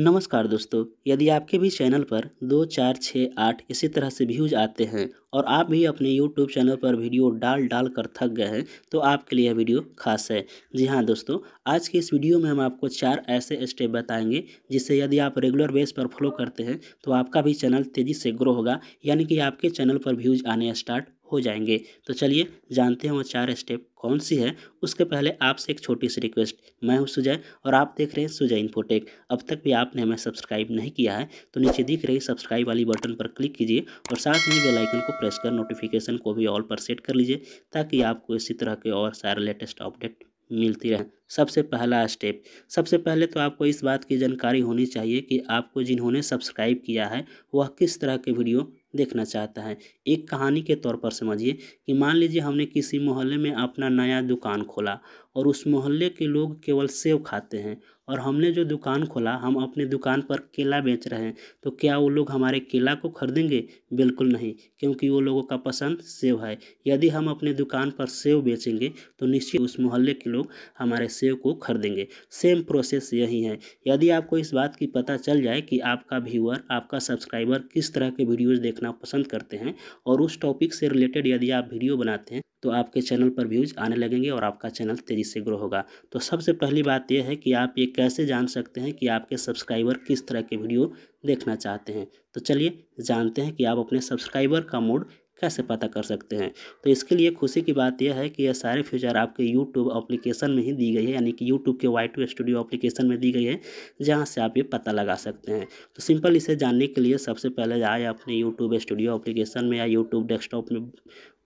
नमस्कार दोस्तों यदि आपके भी चैनल पर दो चार छः आठ इसी तरह से व्यूज आते हैं और आप भी अपने YouTube चैनल पर वीडियो डाल डाल कर थक गए हैं तो आपके लिए वीडियो खास है जी हाँ दोस्तों आज के इस वीडियो में हम आपको चार ऐसे स्टेप बताएंगे जिससे यदि आप रेगुलर बेस पर फॉलो करते हैं तो आपका भी चैनल तेज़ी से ग्रो होगा यानी कि आपके चैनल पर व्यूज आने स्टार्ट हो जाएंगे तो चलिए जानते हैं वो चार स्टेप कौन सी है उसके पहले आपसे एक छोटी सी रिक्वेस्ट मैं हूँ सुजय और आप देख रहे हैं सुजय इन्फोटेक अब तक भी आपने हमें सब्सक्राइब नहीं किया है तो नीचे दिख रही सब्सक्राइब वाली बटन पर क्लिक कीजिए और साथ में बेल आइकन को प्रेस कर नोटिफिकेशन को भी ऑल पर सेट कर लीजिए ताकि आपको इसी तरह के और सारे लेटेस्ट अपडेट मिलती रहे सबसे पहला स्टेप सबसे पहले तो आपको इस बात की जानकारी होनी चाहिए कि आपको जिन्होंने सब्सक्राइब किया है वह किस तरह के वीडियो देखना चाहता है एक कहानी के तौर पर समझिए कि मान लीजिए हमने किसी मोहल्ले में अपना नया दुकान खोला और उस मोहल्ले के लोग केवल सेब खाते हैं और हमने जो दुकान खोला हम अपने दुकान पर केला बेच रहे हैं तो क्या वो लोग हमारे केला को खरीदेंगे बिल्कुल नहीं क्योंकि वो लोगों का पसंद सेब है यदि हम अपने दुकान पर सेब बेचेंगे तो निश्चित उस मोहल्ले के लोग हमारे सेब को खरीदेंगे सेम प्रोसेस यही है यदि आपको इस बात की पता चल जाए कि आपका व्यूअर आपका सब्सक्राइबर किस तरह के वीडियोज़ देखना पसंद करते हैं और उस टॉपिक से रिलेटेड यदि आप वीडियो बनाते हैं तो आपके चैनल पर व्यूज़ आने लगेंगे और आपका चैनल तेज़ी से ग्रो होगा तो सबसे पहली बात यह है कि आप ये कैसे जान सकते हैं कि आपके सब्सक्राइबर किस तरह के वीडियो देखना चाहते हैं तो चलिए जानते हैं कि आप अपने सब्सक्राइबर का मोड कैसे पता कर सकते हैं तो इसके लिए खुशी की बात यह है कि यह सारे फीचर आपके यूट्यूब एप्लीकेशन में ही दी गई है यानी कि यूट्यूब के वाई टू स्टूडियो अप्लीकेशन में दी गई है जहाँ से आप ये पता लगा सकते हैं तो सिंपल इसे जानने के लिए सबसे पहले आए अपने यूट्यूब स्टूडियो अप्लीकेशन में या यूट्यूब डेस्कटॉप में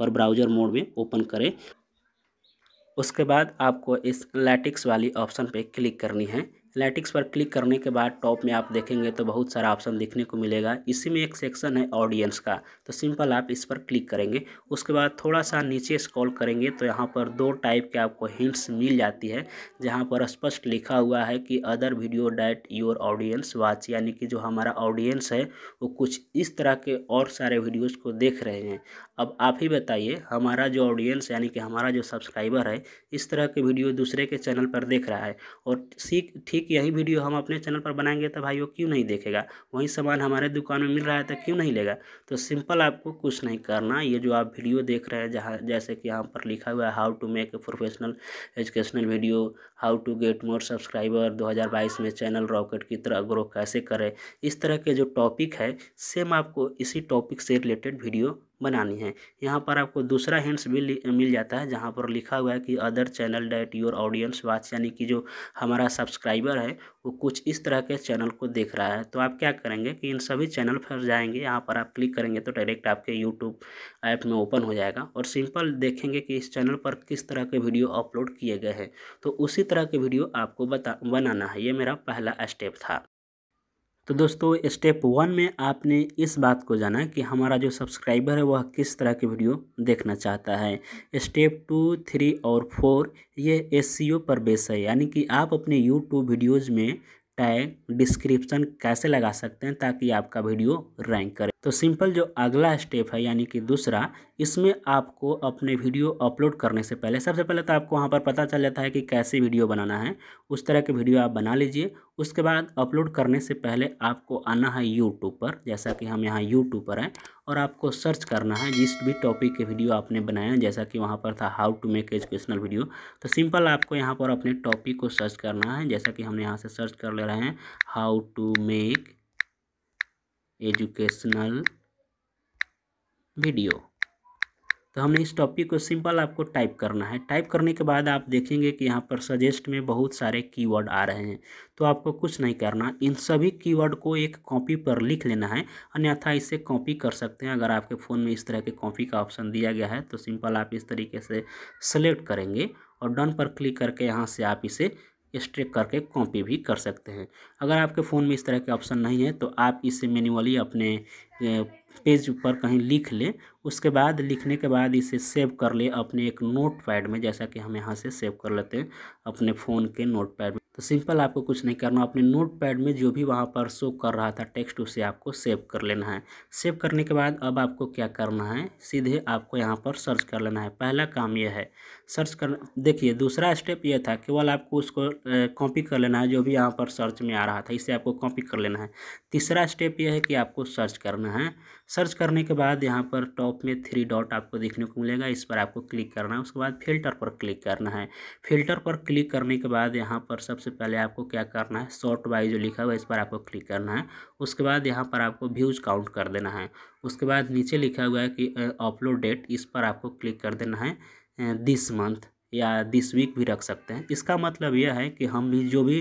पर ब्राउज़र मोड में ओपन करें उसके बाद आपको इस लैटिक्स वाली ऑप्शन पे क्लिक करनी है एथलेटिक्स पर क्लिक करने के बाद टॉप में आप देखेंगे तो बहुत सारा ऑप्शन देखने को मिलेगा इसी में एक सेक्शन है ऑडियंस का तो सिंपल आप इस पर क्लिक करेंगे उसके बाद थोड़ा सा नीचे स्क्रॉल करेंगे तो यहाँ पर दो टाइप के आपको हिंट्स मिल जाती है जहाँ पर स्पष्ट लिखा हुआ है कि other video that your audience watch यानी कि जो हमारा ऑडियंस है वो कुछ इस तरह के और सारे वीडियोज़ को देख रहे हैं अब आप ही बताइए हमारा जो ऑडियंस यानी कि हमारा जो सब्सक्राइबर है इस तरह के वीडियो दूसरे के चैनल पर देख रहा है और सीख ठीक ठीक यही वीडियो हम अपने चैनल पर बनाएंगे तो भाई वो क्यों नहीं देखेगा वही सामान हमारे दुकान में मिल रहा है तो क्यों नहीं लेगा तो सिंपल आपको कुछ नहीं करना ये जो आप वीडियो देख रहे हैं जहाँ जैसे कि यहाँ पर लिखा हुआ है how to make a professional educational video how to get more subscriber to my channel rocket की तरह ग्रो कैसे करें इस तरह के जो टॉपिक है सेम आपको इसी टॉपिक से रिलेटेड वीडियो बनानी है यहाँ पर आपको दूसरा हिंट्स भी मिल जाता है जहाँ पर लिखा हुआ है कि other channel that your audience watch यानी कि जो हमारा सब्सक्राइबर है वो कुछ इस तरह के चैनल को देख रहा है तो आप क्या करेंगे कि इन सभी चैनल पर जाएंगे यहाँ पर आप क्लिक करेंगे तो डायरेक्ट आपके यूट्यूब ऐप में ओपन हो जाएगा और सिंपल देखेंगे कि इस चैनल पर किस तरह के वीडियो अपलोड किए गए हैं तो उसी तरह के वीडियो आपको बता बनाना है ये मेरा पहला स्टेप था तो दोस्तों स्टेप वन में आपने इस बात को जाना कि हमारा जो सब्सक्राइबर है वह किस तरह की वीडियो देखना चाहता है स्टेप टू थ्री और फोर ये एस e पर बेस है यानी कि आप अपने यूट्यूब वीडियोज़ में टैग डिस्क्रिप्शन कैसे लगा सकते हैं ताकि आपका वीडियो रैंक करे तो सिंपल जो अगला स्टेप है यानी कि दूसरा इसमें आपको अपने वीडियो अपलोड करने से पहले सबसे पहले तो आपको वहाँ पर पता चल जाता है कि कैसे वीडियो बनाना है उस तरह के वीडियो आप बना लीजिए उसके बाद अपलोड करने से पहले आपको आना है यूट्यूब पर जैसा कि हम यहाँ यूट्यूब पर हैं और आपको सर्च करना है जिस भी टॉपिक के वीडियो आपने बनाया जैसा कि वहाँ पर था how to make educational video तो सिंपल आपको यहाँ पर अपने टॉपिक को सर्च करना है जैसा कि हम यहाँ से सर्च कर ले रहे हैं how to make educational video तो हमने इस टॉपिक को सिंपल आपको टाइप करना है टाइप करने के बाद आप देखेंगे कि यहाँ पर सजेस्ट में बहुत सारे कीवर्ड आ रहे हैं तो आपको कुछ नहीं करना इन सभी कीवर्ड को एक कॉपी पर लिख लेना है अन्यथा इसे कॉपी कर सकते हैं अगर आपके फ़ोन में इस तरह के कॉपी का ऑप्शन दिया गया है तो सिंपल आप इस तरीके से सेलेक्ट करेंगे और डन पर क्लिक करके यहाँ से आप इसे स्ट्रिक करके कॉपी भी कर सकते हैं अगर आपके फ़ोन में इस तरह के ऑप्शन नहीं है तो आप इसे मैन्युअली अपने पेज पर कहीं लिख लें उसके बाद लिखने के बाद इसे सेव कर ले अपने एक नोट पैड में जैसा कि हम यहाँ से सेव कर लेते हैं अपने फ़ोन के नोट पैड में तो सिंपल आपको कुछ नहीं करना अपने नोट पैड में जो भी वहाँ पर शो कर रहा था टेक्स्ट उसे आपको सेव कर लेना है सेव करने के बाद अब आपको क्या करना है सीधे आपको यहाँ पर सर्च कर लेना है पहला काम यह है सर्च कर देखिए दूसरा स्टेप यह था केवल आपको उसको कॉपी कर लेना है जो भी यहाँ पर सर्च में आ रहा था इसे आपको कॉपी कर लेना है तीसरा स्टेप यह है कि आपको सर्च करना है सर्च करने के बाद यहाँ पर टॉप टॉप में थ्री डॉट आपको देखने को मिलेगा इस पर आपको क्लिक करना है उसके बाद फिल्टर पर क्लिक करना है फिल्टर पर क्लिक करने के बाद यहाँ पर सबसे पहले आपको क्या करना है शॉर्ट वाइज जो लिखा हुआ है इस पर आपको क्लिक करना है उसके बाद यहाँ पर आपको व्यूज़ काउंट कर देना है उसके बाद नीचे लिखा हुआ है कि अपलोड डेट इस पर आपको क्लिक कर देना है दिस मंथ या दिस वीक भी रख सकते हैं इसका मतलब यह है कि हम भी जो भी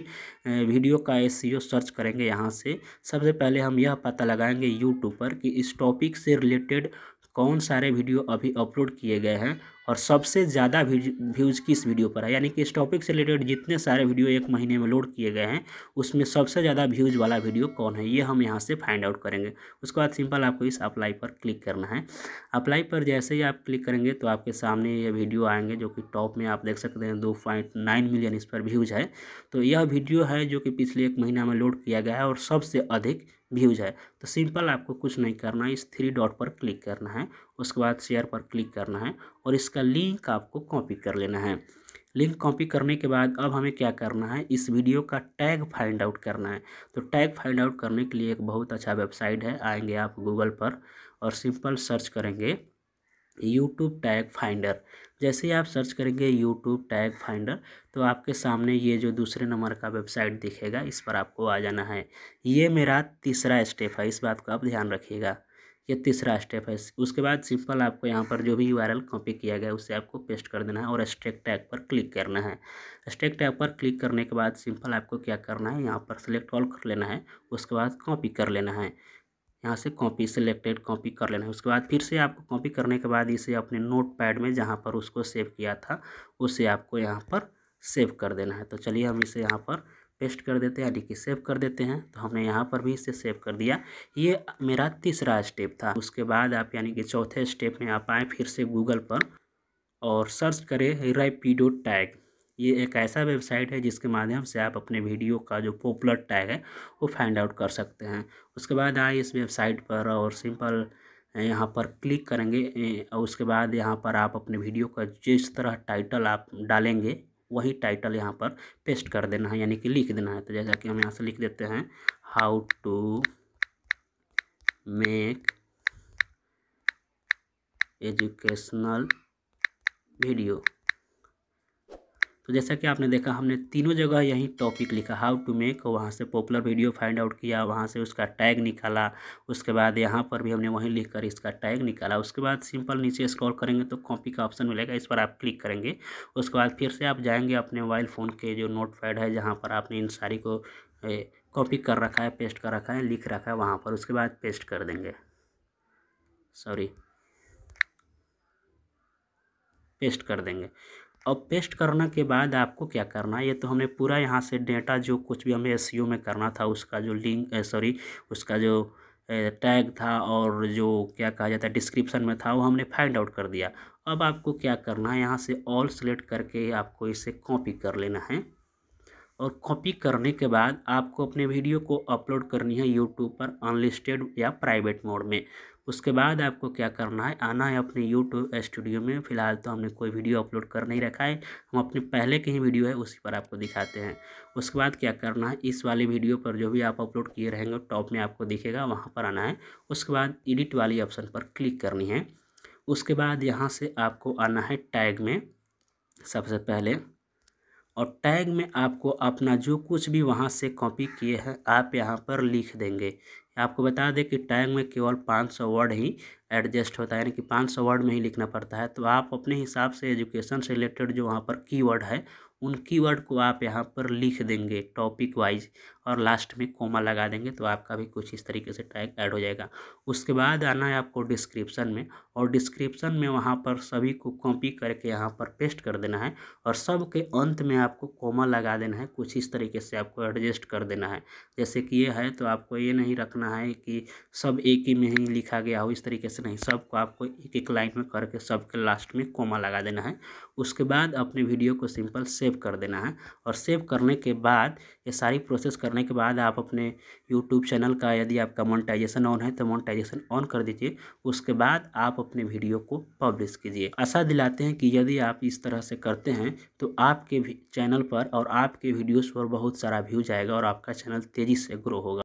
वीडियो का एस सर्च e करेंगे यहाँ से सबसे पहले हम यह पता लगाएंगे यूट्यूब पर कि इस टॉपिक से रिलेटेड कौन सारे वीडियो अभी अपलोड किए गए हैं और सबसे ज़्यादा व्यूज़ किस वीडियो पर है यानी कि इस टॉपिक से रिलेटेड जितने सारे वीडियो एक महीने में लोड किए गए हैं उसमें सबसे ज़्यादा व्यूज़ वाला वीडियो कौन है ये हम यहाँ से फाइंड आउट करेंगे उसके बाद सिंपल आपको इस अप्लाई पर क्लिक करना है अप्लाई पर जैसे ही आप क्लिक करेंगे तो आपके सामने ये वीडियो आएंगे जो कि टॉप में आप देख सकते हैं दो पॉइंट नाइन मिलियन इस पर व्यूज़ है तो यह वीडियो है जो कि पिछले एक महीना में लोड किया गया है और सबसे अधिक व्यूज़ है तो सिंपल आपको कुछ नहीं करना है इस थ्री डॉट पर क्लिक करना है उसके बाद शेयर पर क्लिक करना है और इसका लिंक आपको कॉपी कर लेना है लिंक कॉपी करने के बाद अब हमें क्या करना है इस वीडियो का टैग फाइंड आउट करना है तो टैग फाइंड आउट करने के लिए एक बहुत अच्छा वेबसाइट है आएंगे आप गूगल पर और सिंपल सर्च करेंगे यूट्यूब टैग फाइंडर जैसे ही आप सर्च करेंगे यूट्यूब टैग फाइंडर तो आपके सामने ये जो दूसरे नंबर का वेबसाइट दिखेगा इस पर आपको आ जाना है ये मेरा तीसरा स्टेप है इस बात को आप ध्यान रखिएगा ये तीसरा स्टेप है उसके बाद सिंपल आपको यहाँ पर जो भी यू कॉपी किया गया उसे आपको पेस्ट कर देना है और स्टेक टैग पर क्लिक करना है स्टेक टैग पर क्लिक करने के बाद सिंपल आपको क्या करना है यहाँ पर सिलेक्ट ऑल कर लेना है उसके बाद कॉपी कर लेना है यहाँ से कॉपी सेलेक्टेड कॉपी कर लेना है उसके बाद फिर से आपको कॉपी करने के बाद इसे अपने नोट पैड में जहाँ पर उसको सेव किया था उसे आपको यहाँ पर सेव कर देना है तो चलिए हम इसे यहाँ पर पेस्ट कर देते हैं यानी कि सेव कर देते हैं तो हमने यहाँ पर भी इसे सेव कर दिया ये मेरा तीसरा स्टेप था उसके बाद आप यानी कि चौथे स्टेप में आप आएँ फिर से गूगल पर और सर्च करें रेपिडो टैग ये एक ऐसा वेबसाइट है जिसके माध्यम से आप अपने वीडियो का जो पॉपुलर टैग है वो फाइंड आउट कर सकते हैं उसके बाद आए इस वेबसाइट पर और सिंपल यहाँ पर क्लिक करेंगे और उसके बाद यहाँ पर आप अपने वीडियो का जिस तरह टाइटल आप डालेंगे वही टाइटल यहाँ पर पेस्ट कर देना है यानी कि लिख देना है तो जैसा कि हम यहाँ से लिख देते हैं how to make educational video तो जैसा कि आपने देखा हमने तीनों जगह यही टॉपिक लिखा हाउ टू मेक वहाँ से पॉपुलर वीडियो फाइंड आउट किया वहाँ से उसका टैग निकाला उसके बाद यहाँ पर भी हमने वहीं लिख कर इसका टैग निकाला उसके बाद सिंपल नीचे स्क्रॉल करेंगे तो कॉपी का ऑप्शन मिलेगा इस पर आप क्लिक करेंगे उसके बाद फिर से आप जाएंगे अपने मोबाइल फ़ोन के जो नोट पैड है जहाँ पर आपने इन सारी को कॉपी कर रखा है पेस्ट कर रखा है लिख रखा है वहाँ पर उसके बाद पेस्ट कर देंगे सॉरी पेस्ट कर देंगे अब पेस्ट करने के बाद आपको क्या करना है ये तो हमने पूरा यहाँ से डेटा जो कुछ भी हमें एस में करना था उसका जो लिंक सॉरी उसका जो टैग था और जो क्या कहा जाता है डिस्क्रिप्शन में था वो हमने फाइंड आउट कर दिया अब आपको क्या करना है यहाँ से ऑल सेलेक्ट करके आपको इसे कॉपी कर लेना है और कॉपी करने के बाद आपको अपने वीडियो को अपलोड करनी है यूट्यूब पर अनलिस्टेड या प्राइवेट मोड में उसके बाद आपको क्या करना है आना है अपने यूट्यूब स्टूडियो में फ़िलहाल तो हमने कोई वीडियो अपलोड कर नहीं रखा है हम अपने पहले के ही वीडियो है उसी पर आपको दिखाते हैं उसके बाद क्या करना है इस वाली वीडियो पर जो भी आप अपलोड किए रहेंगे टॉप में आपको दिखेगा वहाँ पर आना है उसके बाद एडिट वाली ऑप्शन पर क्लिक करनी है उसके बाद यहाँ से आपको आना है टैग में सबसे पहले और टैग में आपको अपना जो कुछ भी वहाँ से कॉपी किए हैं आप यहाँ पर लिख देंगे आपको बता दें कि टैग में केवल पाँच सौ वर्ड ही एडजस्ट होता है यानी कि पाँच सौ वर्ड में ही लिखना पड़ता है तो आप अपने हिसाब से एजुकेशन से रिलेटेड जो वहाँ पर कीवर्ड है उन कीवर्ड को आप यहाँ पर लिख देंगे टॉपिक वाइज और लास्ट में कोमा लगा देंगे तो आपका भी कुछ इस तरीके से टैग ऐड हो जाएगा उसके बाद आना है आपको डिस्क्रिप्शन में और डिस्क्रिप्शन में वहाँ पर सभी को कॉपी करके यहाँ पर पेस्ट कर देना है और सब के अंत में आपको कोमा लगा देना है कुछ इस तरीके से आपको एडजस्ट कर देना है जैसे कि ये है तो आपको ये नहीं रखना है कि सब एक ही में ही लिखा गया हो इस तरीके से नहीं सबको आपको एक एक लाइन में करके सबके लास्ट में कोमा लगा देना है उसके बाद अपने वीडियो को सिंपल सेव कर देना है और सेव करने के बाद ये सारी प्रोसेस करने आने के बाद आप अपने यूट्यूब चैनल का यदि आपका मोनिटाइजेशन ऑन है तो मोनिटाइजेशन ऑन कर दीजिए उसके बाद आप अपने वीडियो को पब्लिश कीजिए आशा दिलाते हैं कि यदि आप इस तरह से करते हैं तो आपके चैनल पर और आपके वीडियोज़ पर बहुत सारा व्यूज आएगा और आपका चैनल तेज़ी से ग्रो होगा